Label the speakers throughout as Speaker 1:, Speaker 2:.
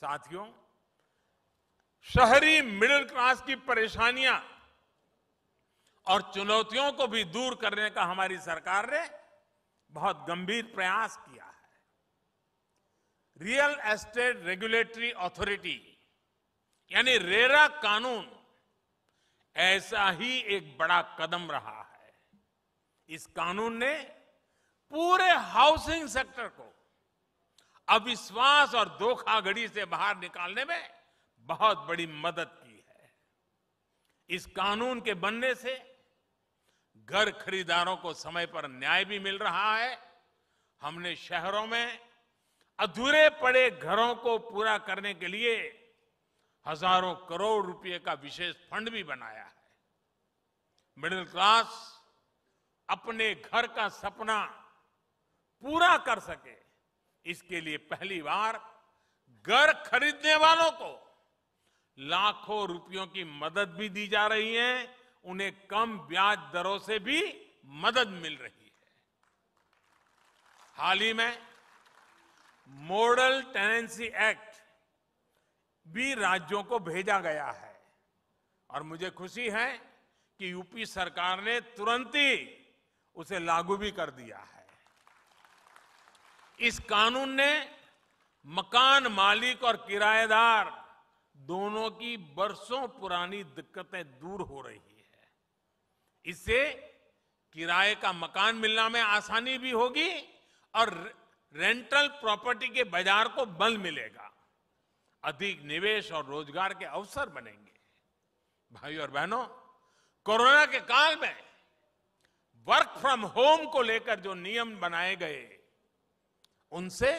Speaker 1: साथियों शहरी middle class की परेशानियां और चुनौतियों को भी दूर करने का हमारी सरकार ने बहुत गंभीर प्रयास किया है रियल एस्टेट रेगुलेटरी अथॉरिटी यानी रेरा कानून ऐसा ही एक बड़ा कदम रहा है इस कानून ने पूरे हाउसिंग सेक्टर को अविश्वास और धोखाघड़ी से बाहर निकालने में बहुत बड़ी मदद की है इस कानून के बनने से घर खरीदारों को समय पर न्याय भी मिल रहा है हमने शहरों में अधूरे पड़े घरों को पूरा करने के लिए हजारों करोड़ रुपए का विशेष फंड भी बनाया है मिडिल क्लास अपने घर का सपना पूरा कर सके इसके लिए पहली बार घर खरीदने वालों को लाखों रुपयों की मदद भी दी जा रही है उन्हें कम ब्याज दरों से भी मदद मिल रही है हाल ही में मॉडल टेनेंसी एक्ट भी राज्यों को भेजा गया है और मुझे खुशी है कि यूपी सरकार ने तुरंत ही उसे लागू भी कर दिया है इस कानून ने मकान मालिक और किराएदार दोनों की बरसों पुरानी दिक्कतें दूर हो रही है इससे किराए का मकान मिलना में आसानी भी होगी और रेंटल प्रॉपर्टी के बाजार को बल मिलेगा अधिक निवेश और रोजगार के अवसर बनेंगे भाई और बहनों कोरोना के काल में वर्क फ्रॉम होम को लेकर जो नियम बनाए गए उनसे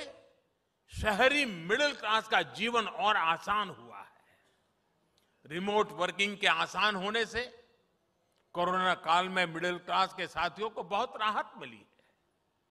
Speaker 1: शहरी मिडिल क्लास का जीवन और आसान हुआ है रिमोट वर्किंग के आसान होने से कोरोना काल में मिडिल क्लास के साथियों को बहुत राहत मिली है